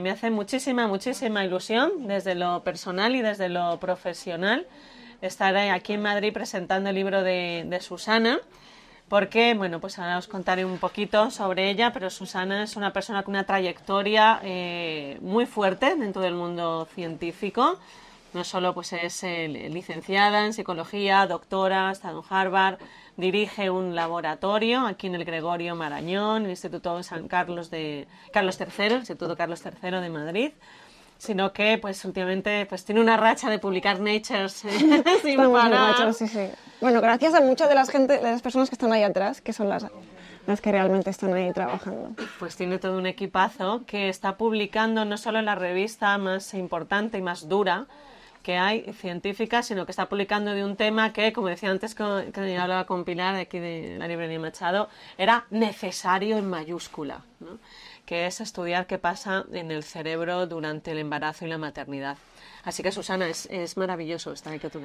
Me hace muchísima, muchísima ilusión desde lo personal y desde lo profesional estar aquí en Madrid presentando el libro de, Susana, porque, bueno, pues ahora os contaré un poquito sobre ella, pero Susana es una persona con una trayectoria eh, muy fuerte dentro del mundo científico. No solo pues es eh, licenciada en psicología, doctora, está en Harvard, dirige un laboratorio aquí en el Gregorio Marañón, en el Instituto San Carlos de Carlos III, Instituto Carlos III de Madrid sino que pues últimamente pues tiene una racha de publicar Natures eh, sin parar. Bueno, gracias a muchas de las gente, las personas que están ahí atrás, que son las las que realmente están ahí trabajando. Pues tiene todo un equipazo que está publicando no solo en la revista más importante y más dura, que hay científica, sino que está publicando de un tema que, como decía antes, que yo hablaba con Pilar aquí de la librería Machado, era necesario en mayúscula, ¿no? que es estudiar qué pasa en el cerebro durante el embarazo y la maternidad. Así que, Susana, es, maravilloso estar aquí tú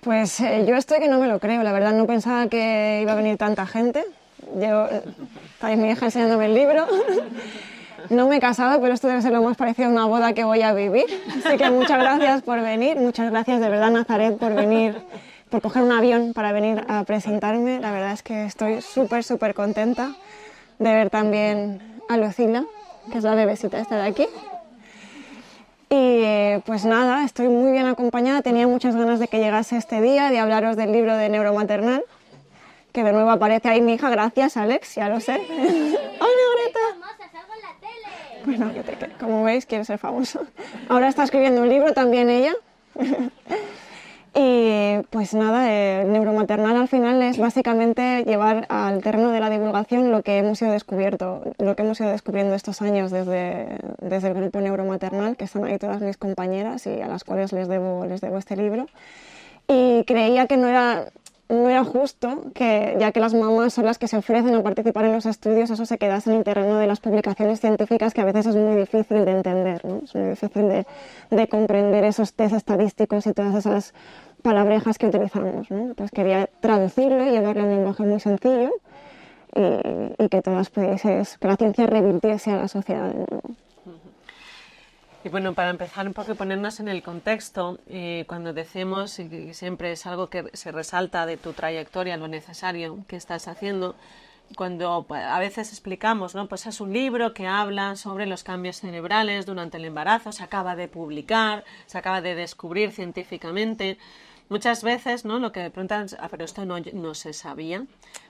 Pues eh, yo estoy que no me lo creo, la verdad no pensaba que iba a venir tanta gente. Yo, eh, estáis mi hija enseñándome el libro. No me he casado, pero esto debe ser lo más parecido a una boda que voy a vivir. Así que muchas gracias por venir, muchas gracias de verdad Nazaret por venir, por coger un avión para venir a presentarme. La verdad es que estoy súper, súper contenta de ver también a Lucila, que es la bebesita esta de aquí. Y eh, pues nada, estoy muy bien acompañada, tenía muchas ganas de que llegase este día, de hablaros del libro de neuromaternal que de nuevo aparece ahí mi hija, gracias Alex, ya lo sé. ¡Hola Greta! Bueno, como veis, quiere ser famoso. Ahora está escribiendo un libro también ella. Y pues nada, el neuromaternal al final es básicamente llevar al terreno de la divulgación lo que hemos ido descubierto, lo que hemos ido descubriendo estos años desde, desde el grupo neuromaternal, que están ahí todas mis compañeras y a las cuales les debo, les debo este libro. Y creía que no era, no era justo que, ya que las mamás son las que se ofrecen a participar en los estudios, eso se quedase en el terreno de las publicaciones científicas, que a veces es muy difícil de entender, es muy difícil de, comprender esos test estadísticos y todas esas palabrejas que utilizamos. ¿no? Entonces quería traducirlo y llevarlo a un lenguaje muy sencillo y, que todas que la ciencia revirtiese a la sociedad bueno, para empezar un poco ponernos en el contexto, eh, cuando decimos, y siempre es algo que se resalta de tu trayectoria, lo necesario que estás haciendo, cuando pues, a veces explicamos, ¿no? Pues es un libro que habla sobre los cambios cerebrales durante el embarazo, se acaba de publicar, se acaba de descubrir científicamente muchas veces, ¿no? Lo que preguntan ah, pero esto no, se sabía.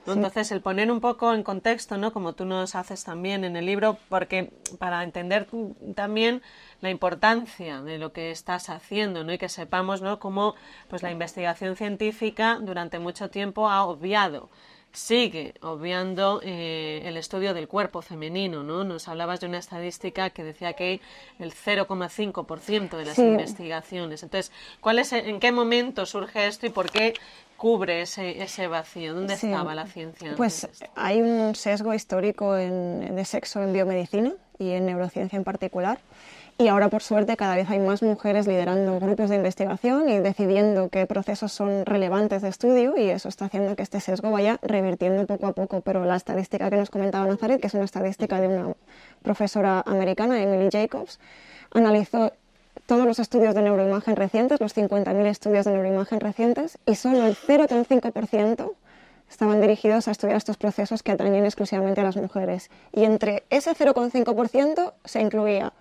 Entonces, el poner un poco en contexto, ¿no? Como tú nos haces también en el libro, porque para entender también la importancia de lo que estás haciendo, ¿no? Y que sepamos, ¿no? Cómo pues, la investigación científica durante mucho tiempo ha obviado sigue obviando eh, el estudio del cuerpo femenino, ¿no? Nos hablabas de una estadística que decía que el 0,5% de las investigaciones. Entonces, ¿cuál es, ¿en qué momento surge esto y por qué cubre ese, ese vacío? ¿Dónde estaba la ciencia? Pues hay un sesgo histórico en, de sexo en biomedicina y en neurociencia en particular. Y ahora, por suerte, cada vez hay más mujeres liderando grupos de investigación y decidiendo qué procesos son relevantes de estudio y eso está haciendo que este sesgo vaya revirtiendo poco a poco. Pero la estadística que nos comentaba Nazaret, que es una estadística de una profesora americana, Emily Jacobs, analizó todos los estudios de neuroimagen recientes, los 50.000 estudios de neuroimagen recientes, y solo el 0,5% estaban dirigidos a estudiar estos procesos que atañen exclusivamente a las mujeres. Y entre ese 0,5% se incluía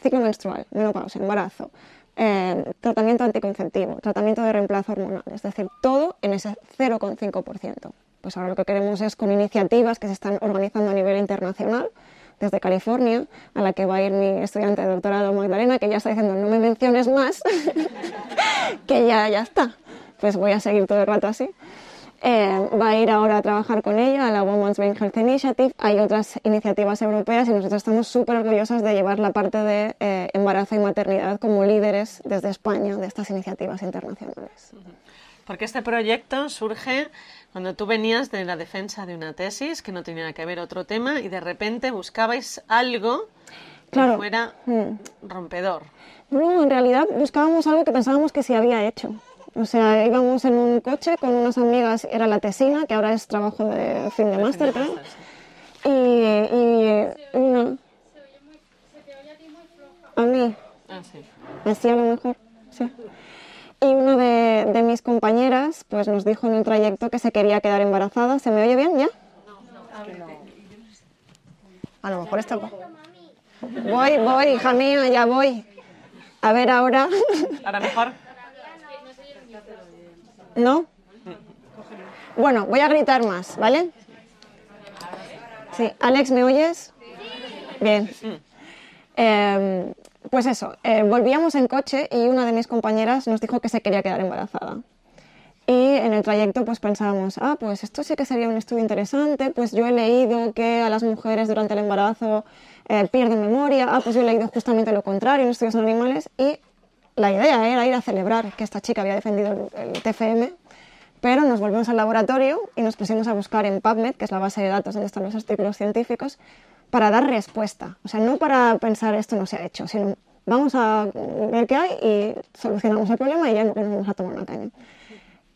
ciclo menstrual, menopausia, embarazo, eh, tratamiento anticonceptivo, tratamiento de reemplazo hormonal, es decir, todo en ese 0,5%. Pues ahora lo que queremos es con iniciativas que se están organizando a nivel internacional, desde California, a la que va a ir mi estudiante de doctorado Magdalena, que ya está diciendo no me menciones más, que ya, ya está. Pues voy a seguir todo el rato así. Eh, va a ir ahora a trabajar con ella a la Women's Brain Health Initiative. Hay otras iniciativas europeas y nosotros estamos súper orgullosas de llevar la parte de eh, embarazo y maternidad como líderes desde España de estas iniciativas internacionales. Porque este proyecto surge cuando tú venías de la defensa de una tesis que no tenía que ver otro tema y de repente buscabais algo que fuera mm. rompedor. No, en realidad buscábamos algo que pensábamos que se había hecho. O sea, íbamos en un coche con unas amigas, era la tesina, que ahora es trabajo de fin de pues máster, creo. Y, y no. A mí. Ah, sí. Así a lo mejor, sí. Y una de, mis compañeras pues nos dijo en el trayecto que se quería quedar embarazada. ¿Se me oye bien ya? No, no. A lo mejor está... Voy, voy, hija mía, ya voy. A ver ahora. a lo mejor? ¿No? Bueno, voy a gritar más, ¿vale? Sí, Alex, ¿me oyes? Bien. Em, pues eso, eh, volvíamos en coche y una de mis compañeras nos dijo que se quería quedar embarazada. Y en el trayecto pues pensábamos, ah, pues esto sí que sería un estudio interesante, pues yo he leído que a las mujeres durante el embarazo eh, pierden memoria, ah, pues yo he leído justamente lo contrario en estudios animales y la idea era ir a celebrar que esta chica había defendido el, TFM, pero nos volvimos al laboratorio y nos pusimos a buscar en PubMed, que es la base de datos donde están los artículos científicos, para dar respuesta. O sea, no para pensar esto no se ha hecho, sino vamos a ver qué hay y solucionamos el problema y ya nos vamos a tomar una caña.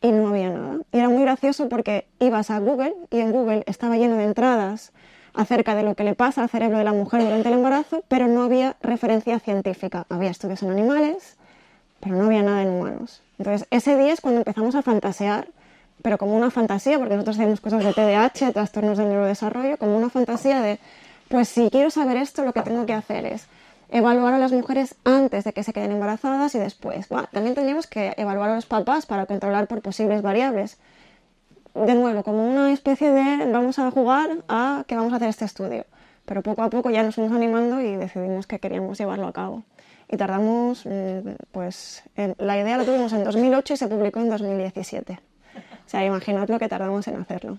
Y no había nada. Y era muy gracioso porque ibas a Google y en Google estaba lleno de entradas acerca de lo que le pasa al cerebro de la mujer durante el embarazo, pero no había referencia científica. Había estudios en animales, pero no había nada en humanos. Entonces, ese día es cuando empezamos a fantasear, pero como una fantasía, porque nosotros tenemos cosas de TDAH, trastornos del neurodesarrollo, como una fantasía de, pues si quiero saber esto, lo que tengo que hacer es evaluar a las mujeres antes de que se queden embarazadas y después. también teníamos que evaluar a los papás para controlar por posibles variables. De nuevo, como una especie de vamos a jugar a que vamos a hacer este estudio. Pero poco a poco ya nos fuimos animando y decidimos que queríamos llevarlo a cabo. Y tardamos, mm, pues la idea la tuvimos en 2008 y se publicó en 2017. O sea, imaginad lo que tardamos en hacerlo.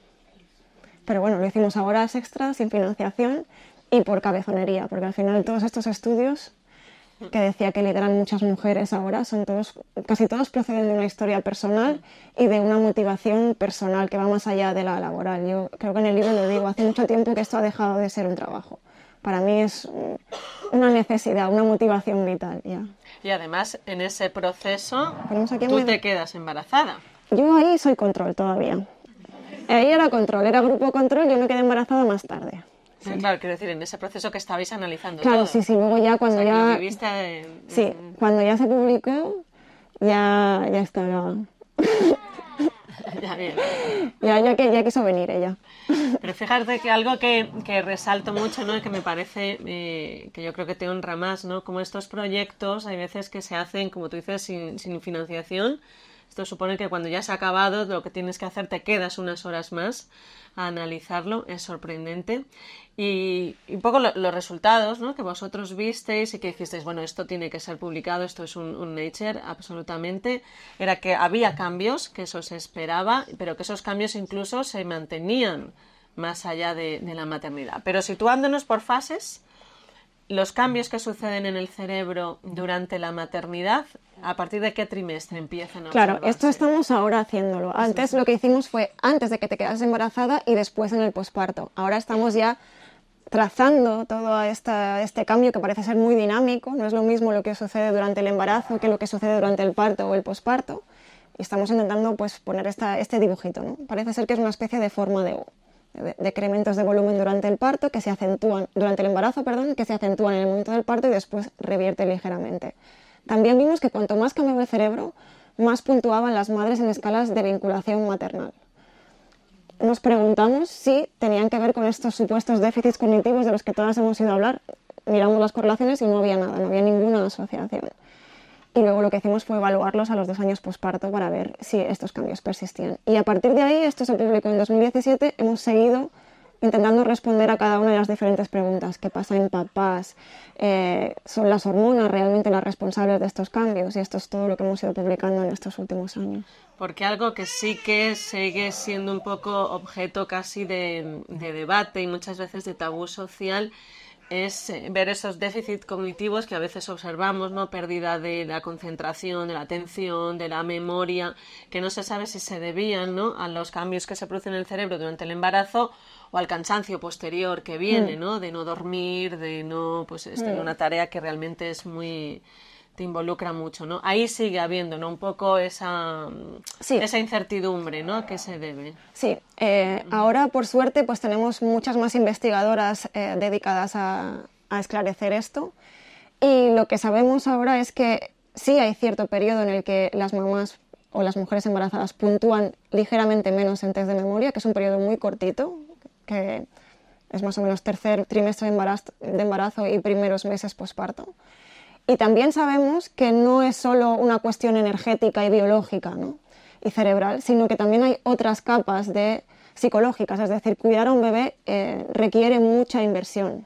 Pero bueno, lo hicimos a horas extras, sin financiación y por cabezonería, porque al final todos estos estudios que decía que lideran muchas mujeres ahora, son todos, casi todos proceden de una historia personal y de una motivación personal que va más allá de la laboral. Yo creo que en el libro lo digo, hace mucho tiempo que esto ha dejado de ser un trabajo. Para mí es una necesidad, una motivación vital ya. Y además, en ese proceso, tú te quedas embarazada. Yo ahí soy control todavía. Ahí era control, era grupo control, yo me quedé embarazada más tarde claro, quiero decir, en ese proceso que estabais analizando. Claro, sí, sí, luego ya cuando ya... Sí, cuando ya se publicó, ya, ya estaba... ya bien. Ya, que, ya quiso venir ella. Pero fíjate que algo que, que resalto mucho, ¿no? que me parece eh, que yo creo que te honra más, ¿no? como estos proyectos hay veces que se hacen, como tú dices, sin financiación esto supone que cuando ya se ha acabado, lo que tienes que hacer, te quedas unas horas más a analizarlo, es sorprendente. Y, un poco los resultados que vosotros visteis y que dijisteis, bueno, esto tiene que ser publicado, esto es un, Nature, absolutamente, era que había cambios, que eso se esperaba, pero que esos cambios incluso se mantenían más allá de la maternidad. Pero situándonos por fases, los cambios que suceden en el cerebro durante la maternidad, ¿a partir de qué trimestre empiezan a Claro, esto estamos ahora haciéndolo. Antes lo que hicimos fue antes de que te quedas embarazada y después en el posparto. Ahora estamos ya trazando todo este cambio que parece ser muy dinámico. No es lo mismo lo que sucede durante el embarazo que lo que sucede durante el parto o el posparto. Y estamos intentando pues, poner este dibujito. ¿no? Parece ser que es una especie de forma de U decrementos de volumen durante el parto que se acentúan durante el embarazo, perdón, que se acentúan en el momento del parto y después revierte ligeramente. También vimos que cuanto más cambiaba el cerebro, más puntuaban las madres en escalas de vinculación maternal. Nos preguntamos si tenían que ver con estos supuestos déficits cognitivos de los que todas hemos ido a hablar. Miramos las correlaciones y no había nada, no había ninguna asociación y luego lo que hicimos fue evaluarlos a los dos años posparto para ver si estos cambios persistían. Y a partir de ahí, esto se publicó en 2017, hemos seguido intentando responder a cada una de las diferentes preguntas. ¿Qué pasa en papás? Eh, ¿Son las hormonas realmente las responsables de estos cambios? Y esto es todo lo que hemos ido publicando en estos últimos años. Porque algo que sí que sigue siendo un poco objeto casi de debate y muchas veces de tabú social es eh, ver esos déficits cognitivos que a veces observamos, ¿no? Pérdida de la concentración, de la atención, de la memoria, que no se sabe si se debían, ¿no? A los cambios que se producen en el cerebro durante el embarazo o al cansancio posterior que viene, mm. ¿no? De no dormir, de no, pues, tener mm. una tarea que realmente es muy te involucra mucho, ¿no? Ahí sigue habiendo, ¿no? Un poco esa, mm, sí. esa incertidumbre, ¿no? Que se debe. Sí, eh, ahora por suerte pues tenemos muchas más investigadoras eh, dedicadas a, a, esclarecer esto y lo que sabemos ahora es que sí hay cierto periodo en el que las mamás o las mujeres embarazadas puntúan ligeramente menos en test de memoria, que es un periodo muy cortito, que es más o menos tercer trimestre de embarazo y primeros meses posparto. Y también sabemos que no es solo una cuestión energética y biológica y cerebral, sino que también hay otras capas de psicológicas, es decir, cuidar a un bebé eh, requiere mucha inversión.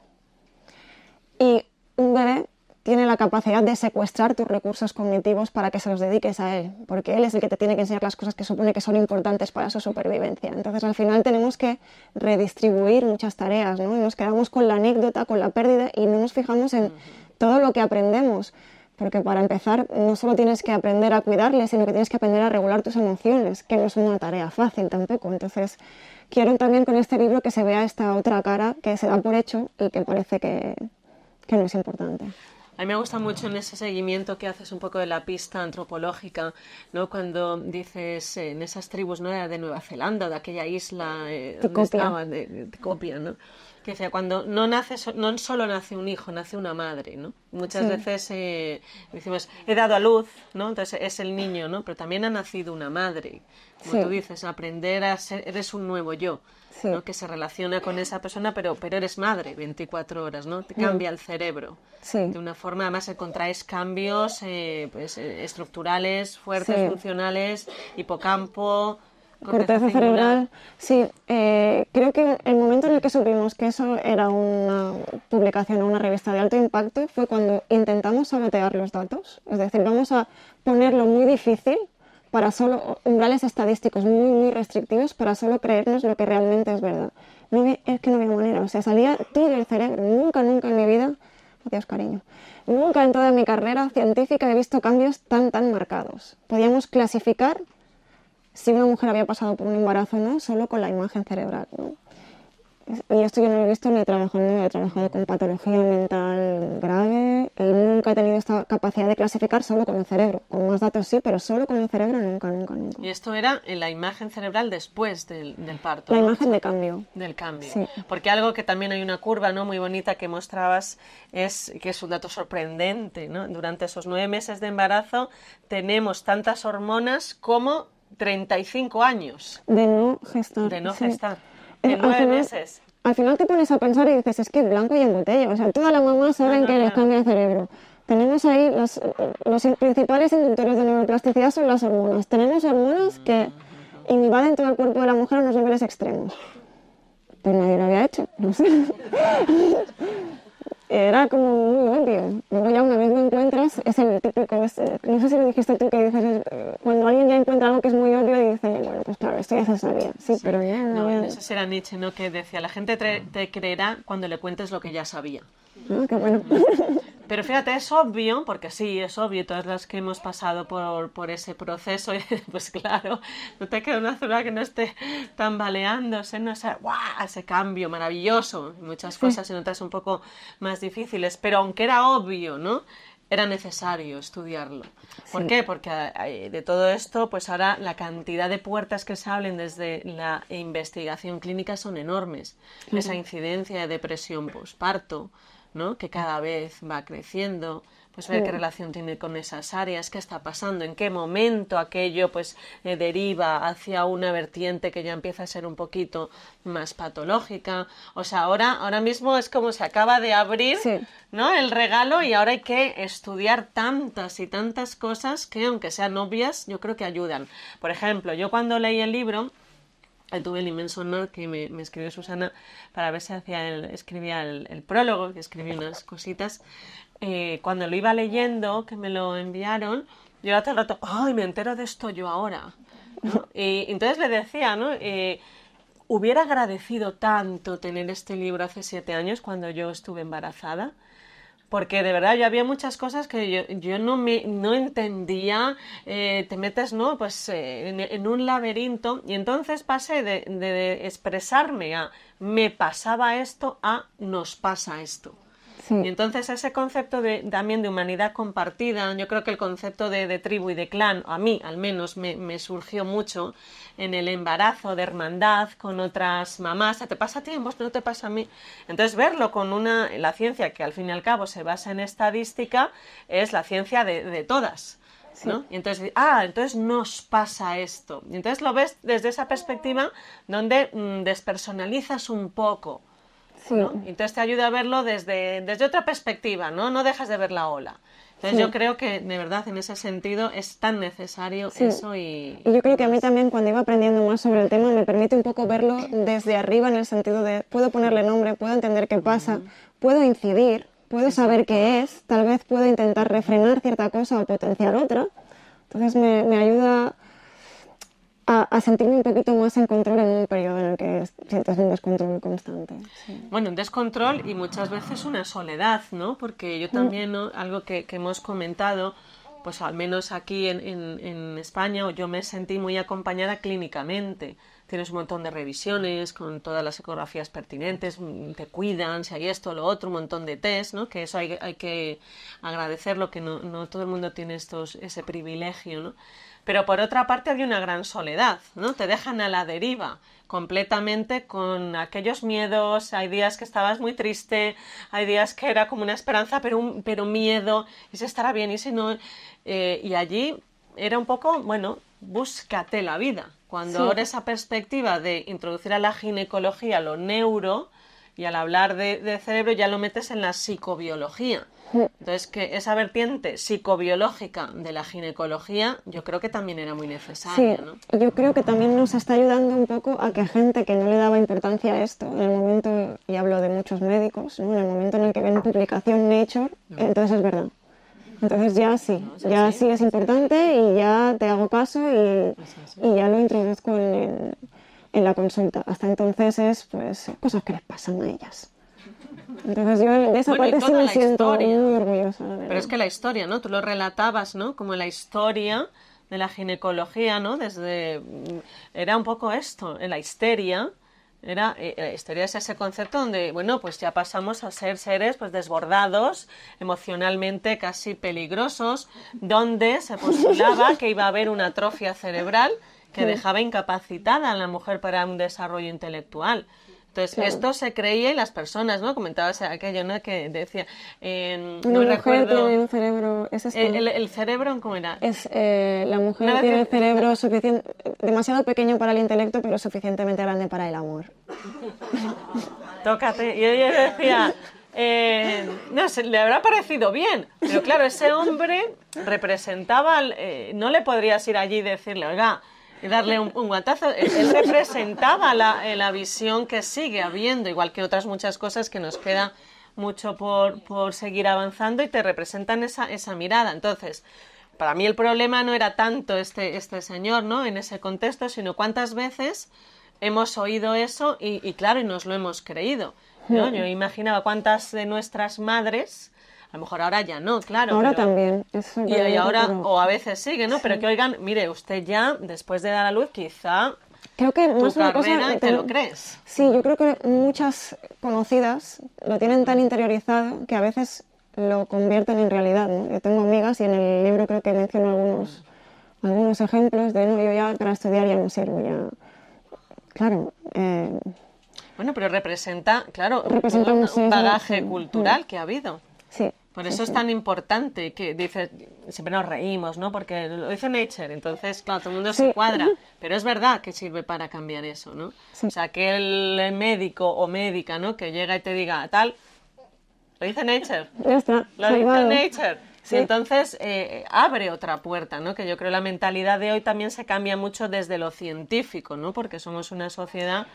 Y un bebé tiene la capacidad de secuestrar tus recursos cognitivos para que se los dediques a él, porque él es el que te tiene que enseñar las cosas que supone que son importantes para su supervivencia. Entonces, al final tenemos que redistribuir muchas tareas, ¿no? Y nos quedamos con la anécdota, con la pérdida y no nos fijamos en todo lo que aprendemos. Porque para empezar, no solo tienes que aprender a cuidarle, sino que tienes que aprender a regular tus emociones, que no es una tarea fácil tampoco. Entonces, quiero también con este libro que se vea esta otra cara que se da por hecho y que parece que, no es importante. A mí me gusta mucho en ese seguimiento que haces un poco de la pista antropológica, ¿no? Cuando dices eh, en esas tribus, ¿no? De Nueva Zelanda, de aquella isla eh, Te donde estaban, que sea, cuando no nace, no solo nace un hijo, nace una madre, ¿no? Muchas veces eh, decimos, he dado a luz, ¿no? Entonces es el niño, ¿no? Pero también ha nacido una madre. Como tú dices, aprender a ser, eres un nuevo yo, ¿no? Que se relaciona con esa persona, pero, pero eres madre 24 horas, ¿no? Te mm. cambia el cerebro. De una forma, además, eh, contraes cambios eh, pues, estructurales, fuertes, funcionales, hipocampo, corteza, cerebral. Sí, eh, creo que el momento en el que supimos que eso era una publicación o una revista de alto impacto fue cuando intentamos sabotear los datos. Es decir, vamos a ponerlo muy difícil para solo umbrales estadísticos muy, muy restrictivos para solo creernos lo que realmente es verdad. No es que no había manera, o sea, salía todo el cerebro. Nunca, nunca en mi vida, Dios cariño, nunca en toda mi carrera científica he visto cambios tan, tan marcados. Podíamos clasificar si una mujer había pasado por un embarazo no, solo con la imagen cerebral. ¿no? Y esto yo no lo he visto ni he trabajado con patología mental grave, nunca he tenido esta capacidad de clasificar solo con el cerebro. Con más datos sí, pero solo con el cerebro nunca, nunca, nunca. Y esto era en la imagen cerebral después del, parto. La imagen de cambio. Del cambio. Sí. Porque algo que también hay una curva no muy bonita que mostrabas es que es un dato sorprendente, ¿no? Durante esos nueve meses de embarazo tenemos tantas hormonas como 35 años. De no gestar. De no gestar. En eh, meses. Al final te pones a pensar y dices, es que es blanco y en botella. O sea, todas las mamás saben que les cambia el cerebro. Tenemos ahí los, los principales inductores de neuroplasticidad son las hormonas. Tenemos hormonas que mm, invaden todo el cuerpo de la mujer a unos niveles extremos. Pero nadie lo había hecho, no sé. era como muy obvio. Luego ya una vez lo encuentras, es el típico, este, no sé si lo dijiste tú, que dices, cuando alguien ya encuentra algo que es muy obvio, dice, bueno, pues claro, esto ya se sabía. Sí, pero ya no... no eso era Nietzsche, ¿no? Que decía, la gente te creerá cuando le cuentes lo que ya sabía. Ah, qué bueno. Pero fíjate, es obvio, porque sí, es obvio, todas las que hemos pasado por, por ese proceso, pues claro, no te queda una zona que no esté tambaleándose, no o sea, ese cambio maravilloso, muchas cosas sí. en otras un poco más difíciles, pero aunque era obvio, ¿no? Era necesario estudiarlo. ¿Por qué? Porque ah, de todo esto, pues ahora la cantidad de puertas que se abren desde la investigación clínica son enormes. Esa incidencia de depresión postparto, ¿no? Que cada vez va creciendo pues ver qué relación tiene con esas áreas, qué está pasando, en qué momento aquello pues eh, deriva hacia una vertiente que ya empieza a ser un poquito más patológica. O sea, ahora, ahora mismo es como se acaba de abrir ¿no? el regalo y ahora hay que estudiar tantas y tantas cosas que, aunque sean obvias, yo creo que ayudan. Por ejemplo, yo cuando leí el libro, eh, tuve el inmenso honor que me, escribió Susana para ver si hacía el, escribía el prólogo, que escribí unas cositas, eh, cuando lo iba leyendo, que me lo enviaron, yo hasta el rato, ¡ay, me entero de esto yo ahora! Y entonces le decía, ¿no? Eh, hubiera agradecido tanto tener este libro hace siete años cuando yo estuve embarazada, porque de verdad yo había muchas cosas que yo, no, me, no entendía, eh, te metes, ¿no? Pues en, un laberinto y entonces pasé de expresarme a me pasaba esto a nos pasa esto. Y entonces ese concepto de, también de humanidad compartida, yo creo que el concepto de, tribu y de clan, a mí al menos me, surgió mucho en el embarazo de hermandad con otras mamás, ah, ¿te pasa a ti? ¿Vos no te pasa a mí? Entonces verlo con una, la ciencia que al fin y al cabo se basa en estadística, es la ciencia de, todas. ¿no? Y entonces, ah, entonces nos pasa esto. Y entonces lo ves desde esa perspectiva donde mm, despersonalizas un poco Sí. Entonces te ayuda a verlo desde, desde otra perspectiva, ¿no? No dejas de ver la ola. Entonces yo creo que de verdad en ese sentido es tan necesario eso y... yo creo que a mí también cuando iba aprendiendo más sobre el tema me permite un poco verlo desde arriba en el sentido de puedo ponerle nombre, puedo entender qué pasa, puedo incidir, puedo saber qué es, tal vez puedo intentar refrenar cierta cosa o potenciar otra. Entonces me, me ayuda a, sentirme un poquito más en control en un periodo en el que sientes un descontrol constante. Bueno, un descontrol y muchas veces una soledad, ¿no? Porque yo mm. también, ¿no? algo que, que, hemos comentado, pues al menos aquí en, en, en, España, yo me sentí muy acompañada clínicamente. Tienes un montón de revisiones con todas las ecografías pertinentes, mm, te cuidan, si hay esto, o lo otro, un montón de test, ¿no? Que eso hay, hay que agradecerlo, que no, no todo el mundo tiene estos, ese privilegio, ¿no? Pero por otra parte hay una gran soledad, ¿no? Te dejan a la deriva completamente con aquellos miedos, hay días que estabas muy triste, hay días que era como una esperanza, pero, un, pero miedo, y si estará bien, y si no, eh, y allí era un poco, bueno, búscate la vida. Cuando ahora esa perspectiva de introducir a la ginecología lo neuro, y al hablar de, cerebro ya lo metes en la psicobiología. Entonces, que esa vertiente psicobiológica de la ginecología yo creo que también era muy necesaria. Sí, yo creo que también nos está ayudando un poco a que gente que no le daba importancia a esto, en el momento, y hablo de muchos médicos, en el momento en el que ven publicación Nature, entonces es verdad. Entonces ya sí, ya, sí. es importante y ya te hago caso y, y ya lo introduzco en, el en la consulta. Hasta entonces es, pues, cosas que les pasan a ellas. Entonces yo de esa parte sí me siento muy orgullosa. Pero es que la historia, ¿no? Tú lo relatabas, ¿no? Como la historia de la ginecología, ¿no? Desde... Mm, era un poco esto, la histeria, era, eh, eh, la historia es ese concepto donde, bueno, pues ya pasamos a ser seres pues desbordados, emocionalmente casi peligrosos, donde se postulaba que iba a haber una atrofia cerebral que dejaba incapacitada a la mujer para un desarrollo intelectual. Entonces, esto se creía en las personas, ¿no? Comentabas aquello, ¿no? Que decía, eh, no mujer Tiene un cerebro... ¿Es eh, El, cerebro, ¿cómo era? Es, eh, la mujer tiene el cerebro suficiente, demasiado pequeño para el intelecto, pero suficientemente grande para el amor. Tócate. Y ella decía... Eh, no sé, le habrá parecido bien, pero claro, ese hombre representaba, no le podrías ir allí y decirle, oiga, y darle un, guantazo. Él, representaba la, eh, la, visión que sigue habiendo, igual que otras muchas cosas que nos queda mucho por, por seguir avanzando y te representan esa, esa mirada. Entonces, para mí el problema no era tanto este, este señor, ¿no? En ese contexto, sino cuántas veces hemos oído eso y, y claro, y nos lo hemos creído. ¿no? Yo imaginaba cuántas de nuestras madres a lo mejor ahora ya no, claro. Ahora también. y, ahora, o a veces sigue, no, pero que oigan, mire, usted ya después de dar a luz quizá... Creo que más una cosa... Te, lo crees. Sí, yo creo que muchas conocidas lo tienen tan interiorizado que a veces lo convierten en realidad. Yo tengo amigas y en el libro creo que menciono algunos, algunos ejemplos de, no, yo ya para estudiar ya no sirvo, ya... Claro. Eh, bueno, pero representa, claro, un, bagaje cultural que ha habido. Sí, por eso es tan importante que dice siempre nos reímos, ¿no? Porque lo dice Nature, entonces, claro, todo el mundo se cuadra, pero es verdad que sirve para cambiar eso, ¿no? O sea, que el médico o médica, ¿no? Que llega y te diga tal, lo dice Nature. Lo dice Nature. entonces eh, abre otra puerta, ¿no? Que yo creo que la mentalidad de hoy también se cambia mucho desde lo científico, ¿no? Porque somos una sociedad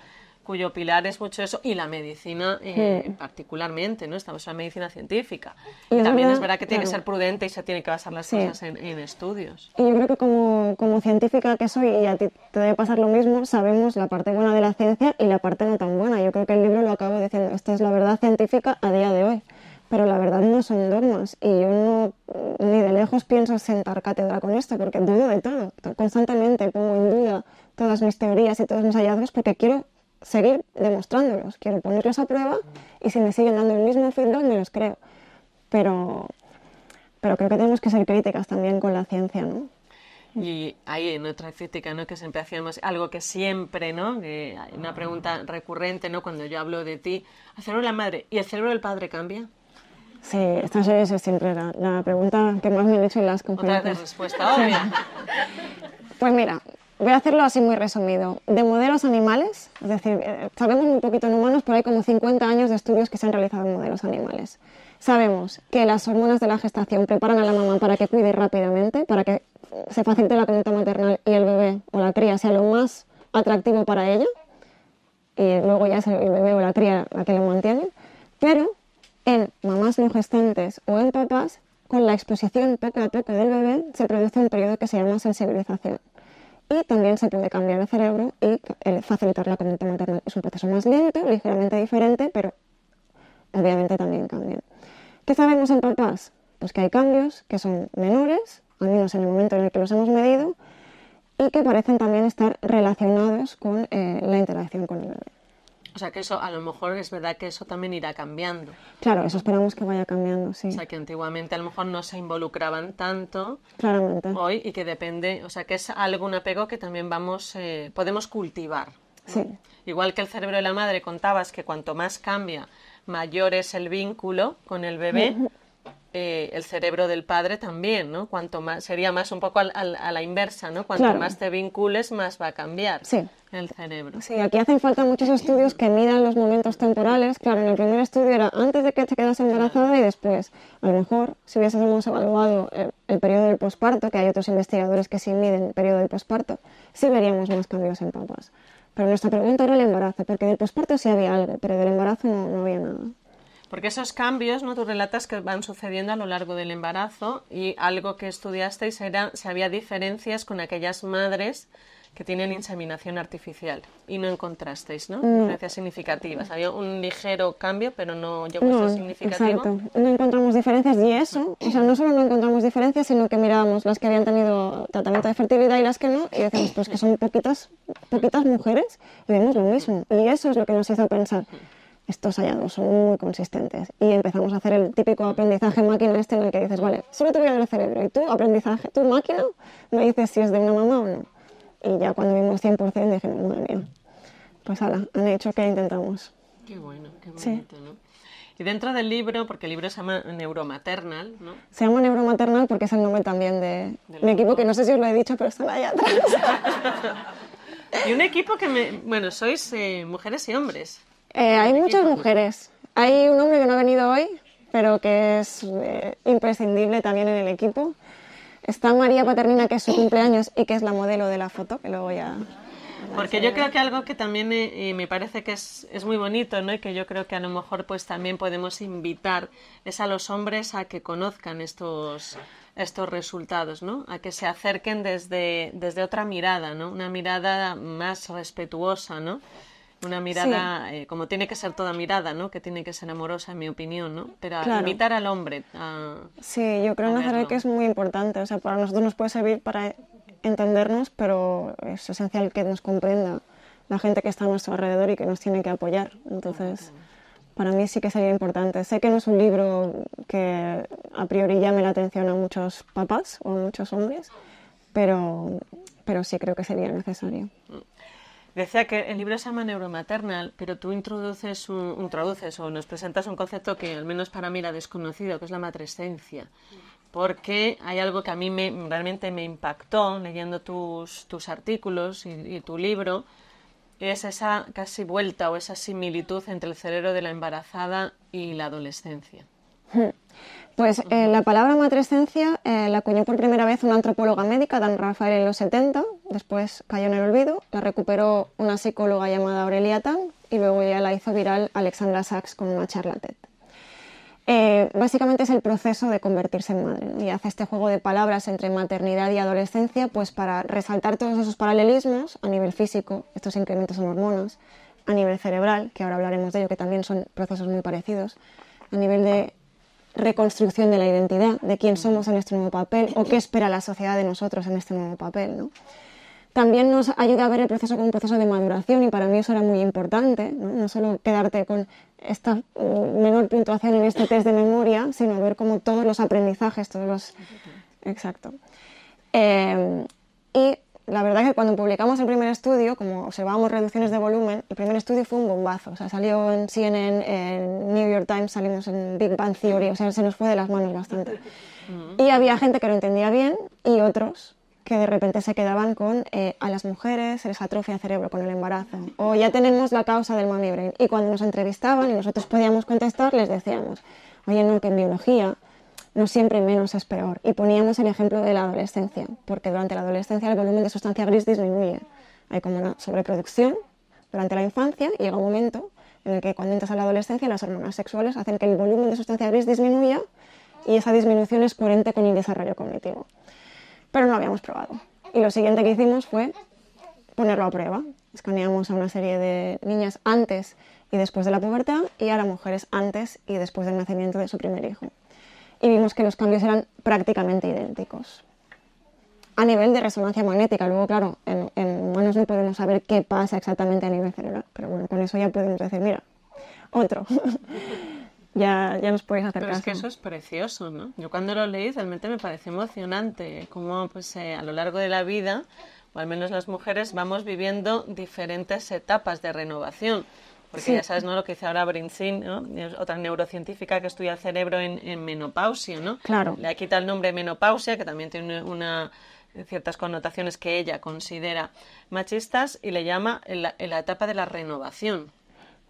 cuyo pilar es mucho eso, y la medicina eh, particularmente, ¿no? Estamos en la medicina científica. Y también es verdad que tiene que ser prudente y se tiene que basar las cosas en, estudios. Y yo creo que como, como científica que soy, y a ti te debe pasar lo mismo, sabemos la parte buena de la ciencia y la parte no tan buena. Yo creo que el libro lo acabo diciendo, esta es la verdad científica a día de hoy pero la verdad no son dogmas y yo no, ni de lejos pienso sentar cátedra con esto porque dudo de todo. Constantemente pongo en duda todas mis teorías y todos mis hallazgos porque quiero seguir demostrándolos, quiero ponerlos a prueba y si me siguen dando el mismo feedback me los creo. Pero, pero creo que tenemos que ser críticas también con la ciencia, ¿no? Y ahí en otra crítica ¿no? que siempre hacíamos, algo que siempre, ¿no? Que una pregunta recurrente ¿no? cuando yo hablo de ti, ¿el cerebro la madre y el cerebro del padre cambia? Sí, esta es siempre la, la pregunta que más me han hecho en las conferencias. Otra respuesta obvia. pues mira, voy a hacerlo así muy resumido. De modelos animales, es decir, eh, sabemos un poquito en humanos, pero hay como 50 años de estudios que se han realizado en modelos animales. Sabemos que las hormonas de la gestación preparan a la mamá para que cuide rápidamente, para que se facilite la conducta maternal y el bebé o la cría sea lo más atractivo para ella. Y luego ya es el bebé o la cría la que lo mantiene. Pero en mamás no gestantes o en papás, con la exposición peca a peca del bebé, se produce un periodo que se llama sensibilización y también se puede cambiar el cerebro y facilitar la conducta maternal. Es un proceso más lento, ligeramente diferente, pero obviamente también cambia. ¿Qué sabemos en papás? Pues que hay cambios que son menores, al menos en el momento en el que los hemos medido, y que parecen también estar relacionados con eh, la interacción con el bebé. O sea que eso, a lo mejor es verdad que eso también irá cambiando. Claro, eso esperamos que vaya cambiando, sí. O sea que antiguamente a lo mejor no se involucraban tanto. Claramente. Hoy y que depende, o sea que es algún apego que también vamos, eh, podemos cultivar. Sí. Igual que el cerebro de la madre contabas que cuanto más cambia, mayor es el vínculo con el bebé. Eh, el cerebro del padre también, ¿no? Cuanto más, sería más un poco a la inversa, ¿no? Cuanto más te vincules, más va a cambiar el cerebro. Sí, aquí hacen falta muchos estudios que midan los momentos temporales. Claro, en el primer estudio era antes de que te quedas embarazada y después. A lo mejor, si hubiésemos evaluado el, periodo del posparto, que hay otros investigadores que sí miden el periodo del posparto, sí veríamos más cambios en papas. Pero nuestra pregunta era el embarazo, porque del posparto sí había algo, pero del embarazo no había nada. Porque esos cambios, ¿no? Tú relatas que van sucediendo a lo largo del embarazo y algo que estudiasteis era si había diferencias con aquellas madres que tienen inseminación artificial y no encontrasteis, ¿no? Mm. Diferencias significativas. Había un ligero cambio, pero no llegó no, mm, significativo. Exacto. No encontramos diferencias y eso, o sea, no solo no encontramos diferencias, sino que mirábamos las que habían tenido tratamiento de fertilidad y las que no, y decíamos, pues que son poquitas mujeres y vemos lo mismo. Y eso es lo que nos hizo pensar estos hallados son muy consistentes. Y empezamos a hacer el típico aprendizaje máquina este en el que dices, vale, solo te voy a dar el cerebro y tú, aprendizaje, tu máquina, me dices si es de una mamá o no. Y ya cuando vimos 100% dijimos, madre mía, pues hala, han hecho que intentamos. Qué bueno, qué bonito, Y dentro del libro, porque el libro se llama Neuromaternal, ¿no? Se llama Neuromaternal porque es el nombre también de, mi equipo, que no sé si os lo he dicho, pero está allá atrás. y un equipo que me... Bueno, sois eh, mujeres y hombres. Eh, hay muchas mujeres. Hay un hombre que no ha venido hoy, pero que es eh, imprescindible también en el equipo. Está María Paternina, que es su cumpleaños y que es la modelo de la foto, que luego ya... Porque yo creo que algo que también me, eh, me parece que es, es, muy bonito, ¿no? Y que yo creo que a lo mejor pues también podemos invitar es a los hombres a que conozcan estos, estos resultados, ¿no? A que se acerquen desde, desde otra mirada, ¿no? Una mirada más respetuosa, ¿no? Una mirada, eh, como tiene que ser toda mirada, ¿no? Que tiene que ser amorosa, en mi opinión, Pero invitar al hombre. A, sí, yo creo, que es muy importante. O sea, para nosotros nos puede servir para entendernos, pero es esencial que nos comprenda la gente que está a nuestro alrededor y que nos tiene que apoyar. Entonces, para mí sí que sería importante. Sé que no es un libro que a priori llame la atención a muchos papás o a muchos hombres, pero, pero sí creo que sería necesario. Mm. Decía que el libro se llama Neuromaternal, pero tú introduces, o nos presentas un concepto que al menos para mí era desconocido, que es la matrescencia. Porque hay algo que a mí me, realmente me impactó leyendo tus, artículos y, y tu libro, es esa casi vuelta o esa similitud entre el cerebro de la embarazada y la adolescencia. Pues eh, la palabra matrescencia eh, la acuñó por primera vez una antropóloga médica, Dan Rafael, en los 70, después cayó en el olvido, la recuperó una psicóloga llamada Aurelia Tan y luego ya la hizo viral Alexandra Sachs con una charla TED. Eh, básicamente es el proceso de convertirse en madre y hace este juego de palabras entre maternidad y adolescencia pues para resaltar todos esos paralelismos a nivel físico, estos incrementos en hormonas, a nivel cerebral, que ahora hablaremos de ello, que también son procesos muy parecidos, a nivel de reconstrucción de la identidad, de quién mm. somos en este nuevo papel o qué espera la sociedad de nosotros en este nuevo papel. También nos ayuda a ver el proceso como un proceso de maduración y para mí eso era muy importante, no, solo quedarte con esta mm, menor puntuación en este test de memoria, sino ver como todos los aprendizajes, todos los... Exacto. Eh, y la verdad es que cuando publicamos el primer estudio, como observábamos reducciones de volumen, el primer estudio fue un bombazo. O sea, salió en CNN, en New York Times, salimos en Big Bang Theory, o sea, se nos fue de las manos bastante. Mm. Y había gente que lo entendía bien y otros que de repente se quedaban con eh, a las mujeres se les atrofia el cerebro con el embarazo o ya tenemos la causa del mami brain. Y cuando nos entrevistaban y nosotros podíamos contestar, les decíamos, oye, no, que en biología no siempre menos es peor. Y poníamos el ejemplo de la adolescencia, porque durante la adolescencia el volumen de sustancia gris disminuye. Hay como una sobreproducción durante la infancia y llega un momento en el que cuando entras a la adolescencia las hormonas sexuales hacen que el volumen de sustancia gris disminuya y esa disminución es coherente con el desarrollo cognitivo. Pero no habíamos probado. Y lo siguiente que hicimos fue ponerlo a prueba. Escaneamos a una serie de niñas antes y después de la pubertad y a las mujeres antes y después del nacimiento de su primer hijo y vimos que los cambios eran prácticamente idénticos. A nivel de resonancia magnética, luego claro, en, en humanos no podemos saber qué pasa exactamente a nivel cerebral, pero bueno, con eso ya podemos decir, mira, otro. ya, ya nos podéis acercar. Pero es que eso es precioso, ¿no? Yo cuando lo leí realmente me pareció emocionante, como pues eh, a lo largo de la vida, o al menos las mujeres, vamos viviendo diferentes etapas de renovación porque ya sabes ¿no? lo que dice ahora Brinsin, otra neurocientífica que estudia el cerebro en, menopausia, ¿no? Claro. Le quita el nombre menopausia, que también tiene una ciertas connotaciones que ella considera machistas y le llama la etapa de la renovación.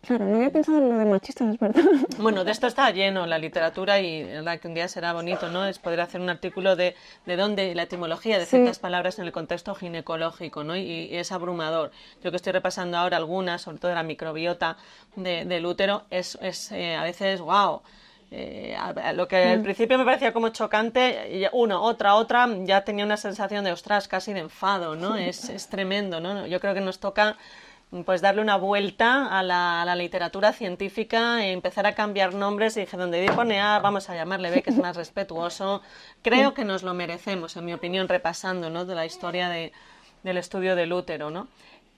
Claro, no había pensado en lo de machistas, es verdad. Bueno, de esto está lleno la literatura y la que un día será bonito, ¿no? Es poder hacer un artículo de, dónde la etimología de ciertas palabras en el contexto ginecológico, ¿no? Y, es abrumador. Yo que estoy repasando ahora algunas, sobre todo de la microbiota del útero, es, eh, a veces, wow. Eh, lo que al mm. principio me parecía como chocante, uno, otra, otra, ya tenía una sensación de ostras, casi de enfado, ¿no? Es, es tremendo, ¿no? Yo creo que nos toca pues darle una vuelta a la, literatura científica, y empezar a cambiar nombres y dije, donde pone A, vamos a llamarle B, que es más respetuoso. Creo que nos lo merecemos, en mi opinión, repasando ¿no? de la historia de, del estudio del útero. ¿no?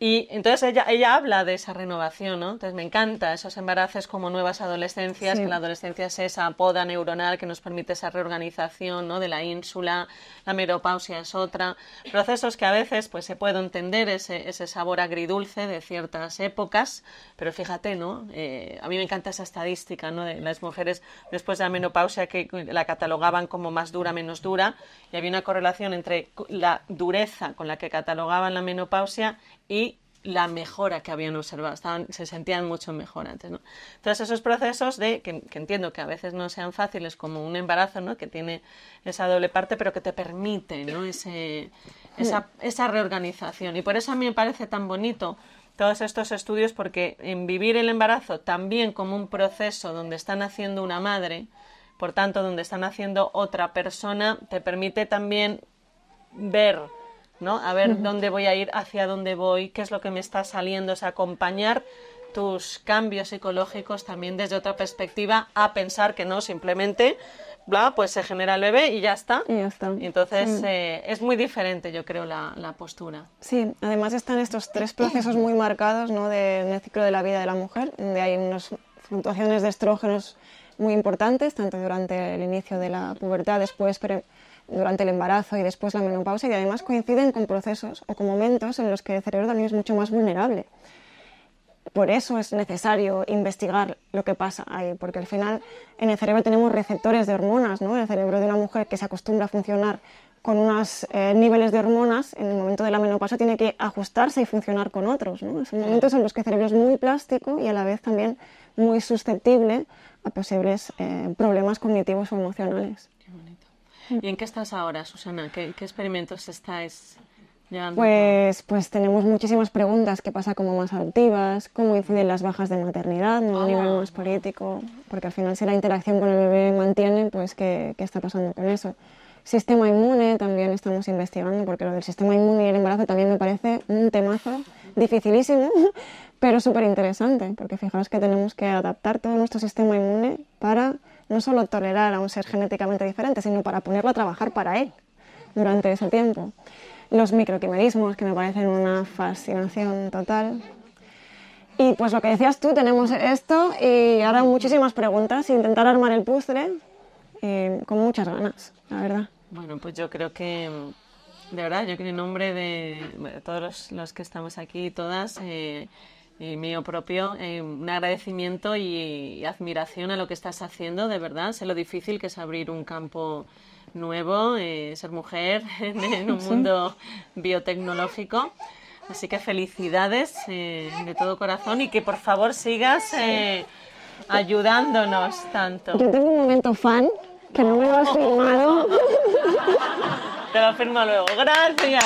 Y entonces ella, ella habla de esa renovación, ¿no? Entonces me encanta esos embarazos como nuevas adolescencias, que la adolescencia es esa poda neuronal que nos permite esa reorganización, ¿no? De la ínsula, la menopausia es otra. Procesos que a veces pues se puede entender ese, ese sabor agridulce de ciertas épocas, pero fíjate, ¿no? Eh, a mí me encanta esa estadística, ¿no? De las mujeres después de la menopausia que la catalogaban como más dura, menos dura, y había una correlación entre la dureza con la que catalogaban la menopausia y la mejora que habían observado, Estaban, se sentían mucho mejor antes. ¿no? Entonces esos procesos de, que, entiendo que a veces no sean fáciles como un embarazo, ¿no? que tiene esa doble parte, pero que te permite ¿no? Ese, esa, esa reorganización. Y por eso a mí me parece tan bonito todos estos estudios, porque en vivir el embarazo también como un proceso donde están haciendo una madre, por tanto donde están haciendo otra persona, te permite también ver ¿no? A ver dónde voy a ir, hacia dónde voy, qué es lo que me está saliendo, o sea, acompañar tus cambios psicológicos también desde otra perspectiva a pensar que no simplemente bla pues se genera el bebé y ya está y ya está entonces mm. eh, es muy diferente yo creo la, postura sí además están estos tres procesos muy marcados ¿no? en el ciclo de la vida de la mujer donde hay unas fluctuaciones de estrógenos muy importantes tanto durante el inicio de la pubertad después pero durante el embarazo y después la menopausia y además coinciden con procesos o con momentos en los que el cerebro también es mucho más vulnerable. Por eso es necesario investigar lo que pasa ahí, porque al final en el cerebro tenemos receptores de hormonas, ¿no? El cerebro de una mujer que se acostumbra a funcionar con unos eh, niveles de hormonas, en el momento de la menopausia tiene que ajustarse y funcionar con otros, Son momentos en los que el cerebro es muy plástico y a la vez también muy susceptible a posibles eh, problemas cognitivos o emocionales. ¿Y en qué estás ahora, Susana? ¿Qué, experimentos estáis llevando? Pues, pues tenemos muchísimas preguntas. ¿Qué pasa como más adoptivas? ¿Cómo inciden las bajas de maternidad a nivel ah. más político? Porque al final si la interacción con el bebé mantiene, pues ¿qué, qué está pasando con eso? Sistema inmune también estamos investigando, porque lo del sistema inmune y el embarazo también me parece un temazo dificilísimo, pero súper interesante, porque fijaros que tenemos que adaptar todo nuestro sistema inmune para no solo tolerar a un ser genéticamente diferente, sino para ponerlo a trabajar para él durante ese tiempo. Los microquimerismos, que me parecen una fascinación total. Y pues lo que decías tú, tenemos esto y ahora muchísimas preguntas, intentar armar el puzzle eh, con muchas ganas, la verdad. Bueno, pues yo creo que, de verdad, yo creo que en nombre de, todos los, que estamos aquí, todas, eh, y mío propio, eh, un agradecimiento y, admiración a lo que estás haciendo, de verdad. Sé lo difícil que es abrir un campo nuevo, eh, ser mujer en, un mundo biotecnológico. Así que felicidades eh, de todo corazón y que por favor sigas ayudándonos tanto. Yo tengo un momento fan que no me lo has firmado. Te lo firmo luego. Gracias.